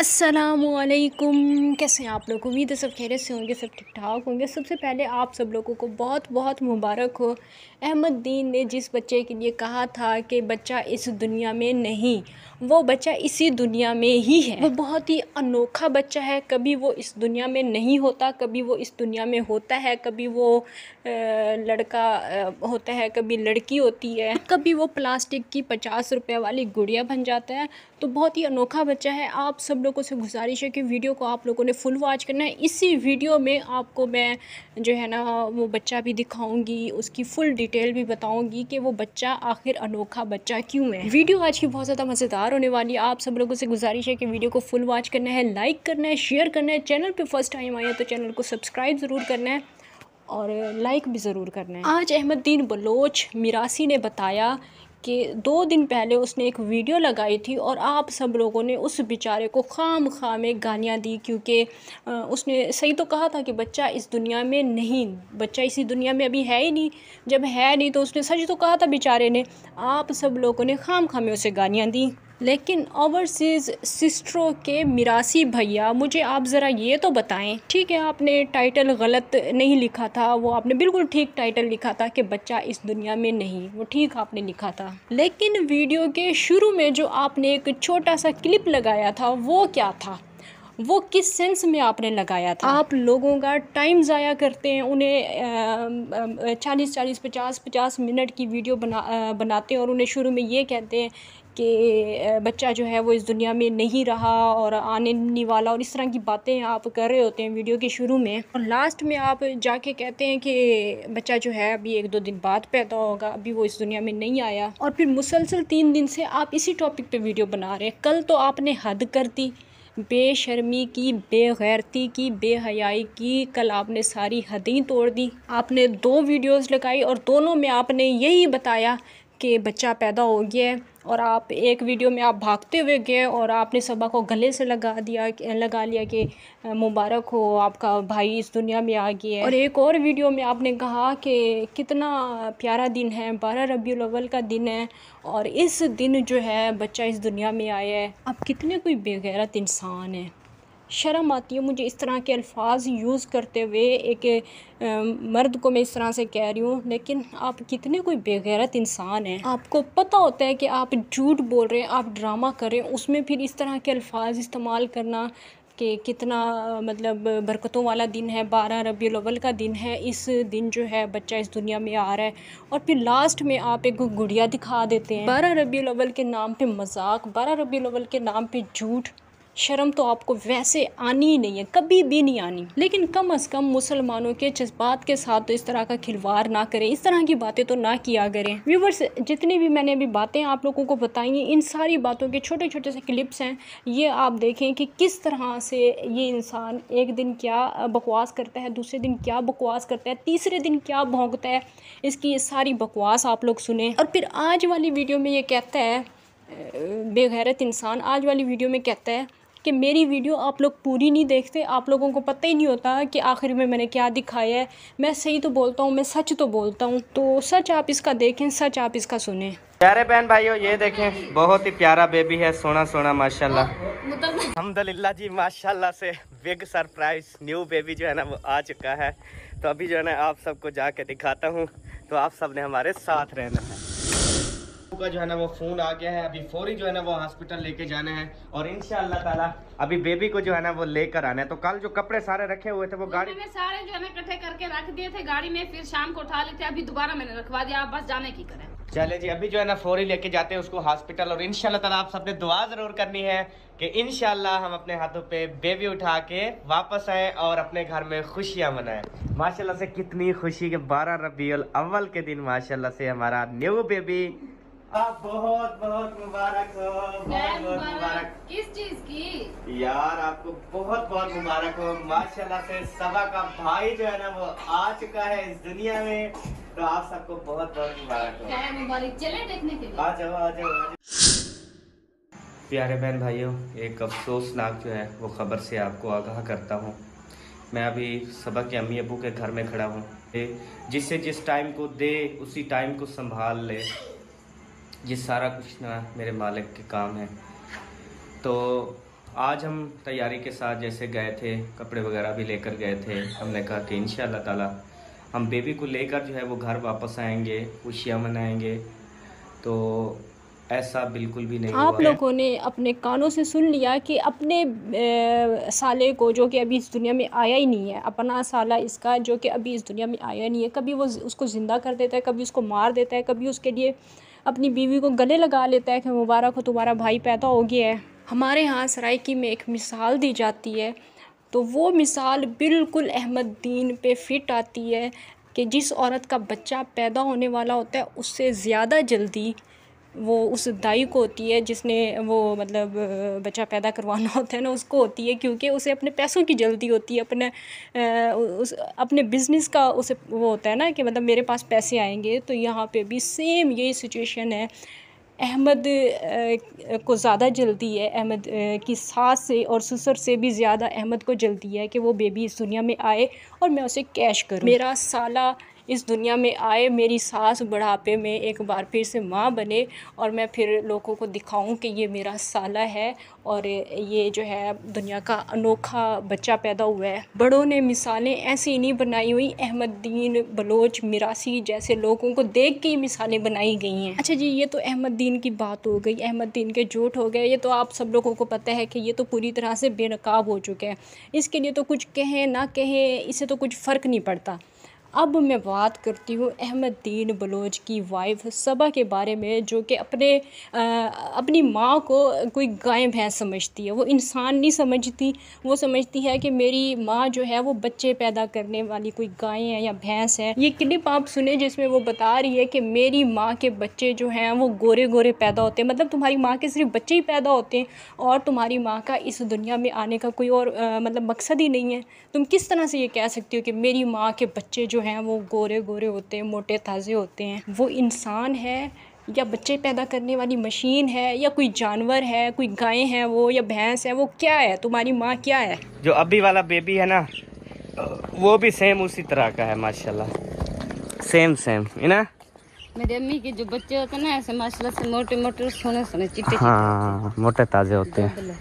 असलकुम कैसे हैं आप लोग उम्मीद है सब खैरियत से होंगे सब ठीक ठाक होंगे सबसे पहले आप सब लोगों को बहुत बहुत मुबारक हो अहमद दीन ने जिस बच्चे के लिए कहा था कि बच्चा इस दुनिया में नहीं वो बच्चा इसी दुनिया में ही है वो बहुत ही अनोखा बच्चा है कभी वो इस दुनिया में नहीं होता कभी वो इस दुनिया में होता है कभी वो लड़का होता है कभी लड़की होती है कभी वो प्लास्टिक की पचास रुपये वाली गुड़िया बन जाता है तो बहुत ही अनोखा बच्चा है आप सब लोगों से गुजारिश है कि वीडियो को आप लोगों ने फुल वॉच करना है इसी वीडियो में आपको मैं जो है ना वो बच्चा भी दिखाऊंगी उसकी फुल डिटेल भी बताऊंगी कि वो बच्चा आखिर अनोखा बच्चा क्यों है वीडियो आज की बहुत ज़्यादा मज़ेदार होने वाली है आप सब लोगों से गुजारिश है कि वीडियो को फुल वॉच करना है लाइक करना है शेयर करना है चैनल पर फर्स्ट टाइम आया तो चैनल को सब्सक्राइब ज़रूर करना है और लाइक भी ज़रूर करना है आज अहमद दीन बलोच मिरासी ने बताया कि दो दिन पहले उसने एक वीडियो लगाई थी और आप सब लोगों ने उस बेचारे को खाम खाम में गालियाँ दी क्योंकि उसने सही तो कहा था कि बच्चा इस दुनिया में नहीं बच्चा इसी दुनिया में अभी है ही नहीं जब है नहीं तो उसने सच तो कहा था बेचारे ने आप सब लोगों ने खाम खामे उसे गालियाँ दी लेकिन ओवरसीज़ सिस्टरों के मिरासी भैया मुझे आप ज़रा ये तो बताएं ठीक है आपने टाइटल गलत नहीं लिखा था वो आपने बिल्कुल ठीक टाइटल लिखा था कि बच्चा इस दुनिया में नहीं वो ठीक आपने लिखा था लेकिन वीडियो के शुरू में जो आपने एक छोटा सा क्लिप लगाया था वो क्या था वो किस सेंस में आपने लगाया था आप लोगों का टाइम ज़ाया करते हैं उन्हें चालीस चालीस पचास पचास मिनट की वीडियो बना आ, बनाते हैं और उन्हें शुरू में ये कहते हैं कि बच्चा जो है वो इस दुनिया में नहीं रहा और आने नहीं वाला और इस तरह की बातें आप कर रहे होते हैं वीडियो के शुरू में और लास्ट में आप जाके कहते हैं कि बच्चा जो है अभी एक दो दिन बाद पैदा होगा अभी वो इस दुनिया में नहीं आया और फिर मुसलसल तीन दिन से आप इसी टॉपिक पर वीडियो बना रहे हैं कल तो आपने हद कर दी बेशर्मी की बेगैरती की बेहयाई की कल आपने सारी हदें तोड़ दी आपने दो वीडियोस लगाई और दोनों में आपने यही बताया कि बच्चा पैदा हो गया और आप एक वीडियो में आप भागते हुए गए और आपने सबा को गले से लगा दिया लगा लिया कि मुबारक हो आपका भाई इस दुनिया में आ गया और एक और वीडियो में आपने कहा कि कितना प्यारा दिन है बारह रबी अव्वल का दिन है और इस दिन जो है बच्चा इस दुनिया में आया है अब कितने कोई बेगैरत इंसान है शर्म आती है मुझे इस तरह के अल्फाज यूज़ करते हुए एक मर्द को मैं इस तरह से कह रही हूँ लेकिन आप कितने कोई बेगैरत इंसान हैं आपको पता होता है कि आप झूठ बोल रहे हैं आप ड्रामा कर रहे हैं उसमें फिर इस तरह के अल्फाज इस्तेमाल करना कि कितना मतलब बरकतों वाला दिन है बारह रबी अव्वल का दिन है इस दिन जो है बच्चा इस दुनिया में आ रहा है और फिर लास्ट में आप एक गुड़िया दिखा देते हैं बारह रबी अव्वल के नाम पर मजाक बारह रबी अव्वल के नाम पर झूठ शर्म तो आपको वैसे आनी ही नहीं है कभी भी नहीं आनी लेकिन कम अज़ कम मुसलमानों के जज्बात के साथ तो इस तरह का खिलवाड़ ना करें इस तरह की बातें तो ना किया करें व्यूवर्स जितनी भी मैंने अभी बातें आप लोगों को बताई हैं इन सारी बातों के छोटे छोटे से क्लिप्स हैं ये आप देखें कि किस तरह से ये इंसान एक दिन क्या बकवास करता है दूसरे दिन क्या बकवास करता है तीसरे दिन क्या भोंगता है इसकी ये सारी बकवास आप लोग सुने और फिर आज वाली वीडियो में ये कहता है बेगैरत इंसान आज वाली वीडियो में कहता है कि मेरी वीडियो आप लोग पूरी नहीं देखते आप लोगों को पता ही नहीं होता कि आखिर में मैंने क्या दिखाया है मैं सही तो बोलता हूँ मैं सच तो बोलता हूँ तो सच आप इसका देखें सच आप इसका सुने प्यारे बहन भाइयों ये देखें बहुत ही प्यारा बेबी है सोना सोना माशाला अलहमदल्ला जी माशाला से बिग सरप्राइज न्यू बेबी जो है ना वो आ चुका है तो अभी जो है ना आप सबको जाके दिखाता हूँ तो आप सब ने हमारे साथ रहना है का जो है ना वो फ़ोन आ गया है अभी फौरी जो है ना वो हॉस्पिटल लेके जाना है और इन ताला अभी बेबी को जो है ना वो लेकर आना है तो कल जो कपड़े सारे रखे हुए थे वो गाड़ी में सारे जो है ना इकट्ठे करके रख दिए थे गाड़ी में फिर शाम को उठा लेते अभी दोबारा मैंने रखवा दिया आप बस जाने की करें चले जी अभी जो है ना फौरी लेके जाते हैं उसको हॉस्पिटल और इनशाला तला आप सबने दुआ ज़रूर करनी है कि इनशाला हम अपने हाथों पे बेबी उठा के वापस आए और अपने घर में खुशियां मनाएं माशाल्लाह से कितनी खुशी के बारह रबी अव्वल के दिन माशाल्लाह से हमारा न्यू बेबी आप बहुत बहुत मुबारक हो बहुत बहुत मुबारक किस चीज की यार आपको बहुत बहुत मुबारक हो माशाल्लाह से सभा का भाई जो है ना वो आ चुका है इस दुनिया में तो आप सबको बहुत बहुत मुबारक हो मुबारक चले देखने के लिए आ जाओ आ जाओ प्यारे बहन भाइयों एक अफसोसनाक जो है वो ख़बर से आपको आगाह करता हूँ मैं अभी सबा के अम्मी अबू के घर में खड़ा हूँ जिससे जिस टाइम को दे उसी टाइम को संभाल ले ये सारा कुछ ना मेरे मालिक के काम है तो आज हम तैयारी के साथ जैसे गए थे कपड़े वगैरह भी लेकर गए थे हमने कहा कि इन ताला हम बेबी को लेकर जो है वो घर वापस आएंगे खुशियाँ मनाएंगे तो ऐसा बिल्कुल भी नहीं आप लोगों ने अपने कानों से सुन लिया कि अपने साले को जो कि अभी इस दुनिया में आया ही नहीं है अपना साला इसका जो कि अभी इस दुनिया में आया नहीं है कभी वो उसको ज़िंदा कर देता है कभी उसको मार देता है कभी उसके लिए अपनी बीवी को गले लगा लेता है कि मुबारक हो तुम्हारा भाई पैदा हो गया है हमारे यहाँ सराइकी में एक मिसाल दी जाती है तो वो मिसाल बिल्कुल अहमद दीन पे फिट आती है कि जिस औरत का बच्चा पैदा होने वाला होता है उससे ज़्यादा जल्दी वो उस दाई को होती है जिसने वो मतलब बच्चा पैदा करवाना होता है ना उसको होती है क्योंकि उसे अपने पैसों की जल्दी होती है अपने उस अपने बिज़नेस का उसे वो होता है ना कि मतलब मेरे पास पैसे आएंगे तो यहाँ पे भी सेम यही सिचुएशन है अहमद को ज़्यादा जल्दी है अहमद की सास से और ससुर से भी ज़्यादा अहमद को जल्दी है कि वो बेबी इस दुनिया में आए और मैं उसे कैश करूँ मेरा साला इस दुनिया में आए मेरी सास बुढ़ापे में एक बार फिर से माँ बने और मैं फिर लोगों को दिखाऊं कि ये मेरा साला है और ये जो है दुनिया का अनोखा बच्चा पैदा हुआ है बड़ों ने मिसालें ऐसी नहीं बनाई हुई अहमद्दीन बलोच मिरासी जैसे लोगों को देख के ही मिसालें बनाई गई हैं अच्छा जी ये तो अहमद्दीन की बात हो गई अहमद्दीन के जोट हो गए ये तो आप सब लोगों को पता है कि ये तो पूरी तरह से बेनकाब हो चुके हैं इसके लिए तो कुछ कहें ना कहें इससे तो कुछ फ़र्क नहीं पड़ता अब मैं बात करती हूँ दीन बलोच की वाइफ सबा के बारे में जो कि अपने आ, अपनी माँ को कोई गाय भैंस समझती है वो इंसान नहीं समझती वो समझती है कि मेरी माँ जो है वो बच्चे पैदा करने वाली कोई गाय है या भैंस है ये क्लिप आप सुने जिसमें वो बता रही है कि मेरी माँ के बच्चे जो हैं वो गोरे गोरे पैदा होते हैं मतलब तुम्हारी माँ के सिर्फ बच्चे ही पैदा होते हैं और तुम्हारी माँ का इस दुनिया में आने का कोई और आ, मतलब मकसद ही नहीं है तुम किस तरह से ये कह सकती हो कि मेरी माँ के बच्चे जो जो हैं वो गोरे गोरे होते हैं मोटे ताज़े होते हैं वो इंसान है या बच्चे पैदा करने वाली मशीन है या कोई जानवर है कोई गाय है वो या भैंस है वो क्या है तुम्हारी माँ क्या है जो अभी वाला बेबी है ना वो भी सेम उसी तरह का है माशाल्लाह सेम सेम है ना मेरी अम्मी के जो बच्चे होते हैं ना ऐसे माशाल्लाह से मोटे मोटे सोने सोने चिट्टे हाँ मोटे ताज़े होते हैं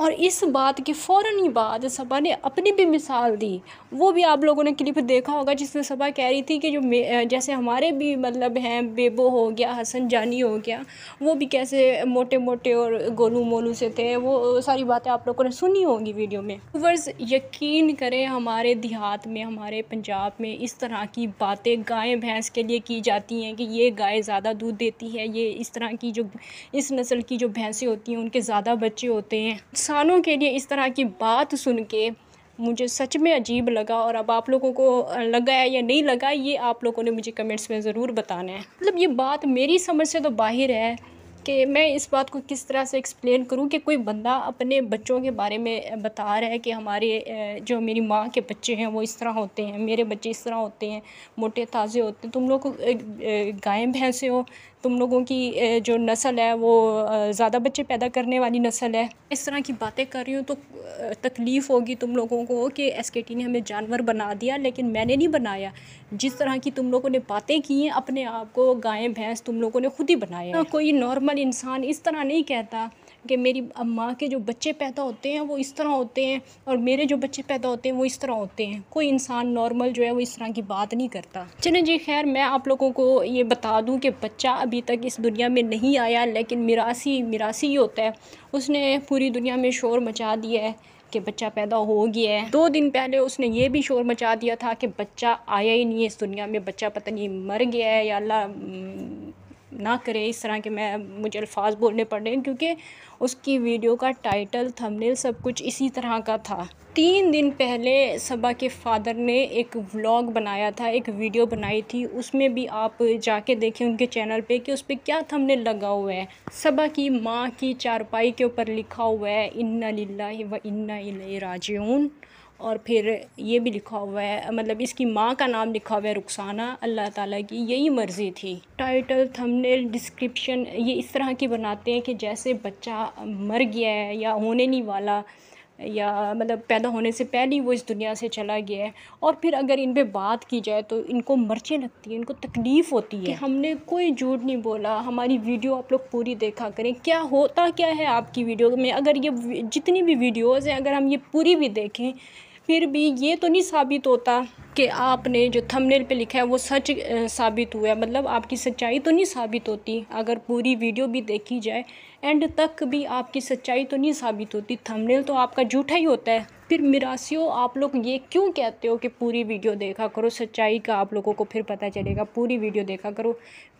और इस बात के फ़ौर ही बाद सभा ने अपनी भी मिसाल दी वो भी आप लोगों ने क्लिप देखा होगा जिसमें सभा कह रही थी कि जो जैसे हमारे भी मतलब हैं बेबो हो गया हसन जानी हो गया वो भी कैसे मोटे मोटे और गोलू मोलू से थे वो सारी बातें आप लोगों ने सुनी होगी वीडियो में वर्स यकीन करें हमारे देहात में हमारे पंजाब में इस तरह की बातें गाय भैंस के लिए की जाती हैं कि ये गाय ज़्यादा दूध देती है ये इस तरह की जो इस नस्ल की जो भैंसें होती हैं उनके ज़्यादा बच्चे होते हैं इंसानों के लिए इस तरह की बात सुन के मुझे सच में अजीब लगा और अब आप लोगों को लगा है या नहीं लगा ये आप लोगों ने मुझे कमेंट्स में ज़रूर बताना है मतलब ये बात मेरी समझ से तो बाहर है कि मैं इस बात को किस तरह से एक्सप्लेन करूं कि कोई बंदा अपने बच्चों के बारे में बता रहा है कि हमारे जो मेरी माँ के बच्चे हैं वो इस तरह होते हैं मेरे बच्चे इस तरह होते हैं मोटे ताज़े होते हैं तुम लोग गाय भैंसे हो तुम लोगों की जो नस्ल है वो ज़्यादा बच्चे पैदा करने वाली नस्ल है इस तरह की बातें कर रही हूँ तो तकलीफ़ होगी तुम लोगों को कि एस के टी ने हमें जानवर बना दिया लेकिन मैंने नहीं बनाया जिस तरह की तुम लोगों ने बातें की हैं अपने आप को गाय भैंस तुम लोगों ने खुद ही बनाया कोई नॉर्मल इंसान इस तरह नहीं कहता कि मेरी माँ के जो बच्चे पैदा होते हैं वो इस तरह होते हैं और मेरे जो बच्चे पैदा होते हैं वो इस तरह होते हैं कोई इंसान नॉर्मल जो है वो इस तरह की बात नहीं करता चलें जी खैर मैं आप लोगों को ये बता दूँ कि बच्चा अभी तक इस दुनिया में नहीं आया लेकिन मिरासी मिरासी ही होता है उसने पूरी दुनिया में शोर मचा दिया है कि बच्चा पैदा हो गया है दो दिन पहले उसने ये भी शोर मचा दिया था कि बच्चा आया ही नहीं है इस दुनिया में बच्चा पता नहीं मर गया है या अल्लाह ना करें इस तरह के मैं मुझे अल्फाज बोलने पड़ रहे हैं क्योंकि उसकी वीडियो का टाइटल थंबनेल सब कुछ इसी तरह का था तीन दिन पहले सबा के फादर ने एक व्लॉग बनाया था एक वीडियो बनाई थी उसमें भी आप जाके देखें उनके चैनल पे कि उस पर क्या थंबनेल लगा हुआ है सबा की माँ की चारपाई के ऊपर लिखा हुआ है इन्ना लाही व इन्ना इलाई राजून और फिर ये भी लिखा हुआ है मतलब इसकी माँ का नाम लिखा हुआ है रुखसाना अल्लाह ताला की यही मर्ज़ी थी टाइटल थंबनेल डिस्क्रिप्शन ये इस तरह की बनाते हैं कि जैसे बच्चा मर गया है या होने नहीं वाला या मतलब पैदा होने से पहले ही वो इस दुनिया से चला गया है और फिर अगर इन पर बात की जाए तो इनको मर्चे लगती हैं इनको तकलीफ़ होती है कि हमने कोई झूठ नहीं बोला हमारी वीडियो आप लोग पूरी देखा करें क्या होता क्या है आपकी वीडियो में अगर ये जितनी भी वीडियोज़ हैं अगर हम ये पूरी भी देखें फिर भी ये तो नहीं साबित होता कि आपने जो थंबनेल पे लिखा है वो सच साबित हुआ है मतलब आपकी सच्चाई तो नहीं साबित होती अगर पूरी वीडियो भी देखी जाए एंड तक भी आपकी सच्चाई तो नहीं साबित होती थंबनेल तो आपका झूठा ही होता है फिर मिरासियों आप लोग ये क्यों कहते हो कि पूरी वीडियो देखा करो सच्चाई का आप लोगों को फिर पता चलेगा पूरी वीडियो देखा करो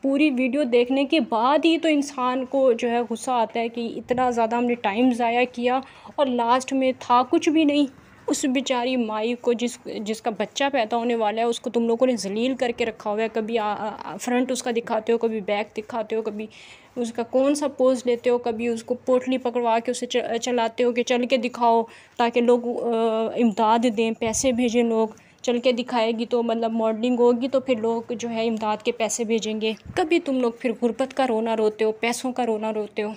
पूरी वीडियो देखने के बाद ही तो इंसान को जो है गुस्सा आता है कि इतना ज़्यादा हमने टाइम ज़ाया किया और लास्ट में था कुछ भी नहीं उस बेचारी माई को जिस जिसका बच्चा पैदा होने वाला है उसको तुम लोगों ने जलील करके रखा हुआ है कभी आ, आ, फ्रंट उसका दिखाते हो कभी बैक दिखाते हो कभी उसका कौन सा पोज लेते हो कभी उसको पोटली पकड़वा के उसे चलाते हो कि चल के दिखाओ ताकि लोग इमदाद दें पैसे भेजें लोग चल के दिखाएगी तो मतलब मॉडलिंग होगी तो फिर लोग जो है इमदाद के पैसे भेजेंगे कभी तुम लोग फिर गुर्बत का रोना रोते हो पैसों का रोना रोते हो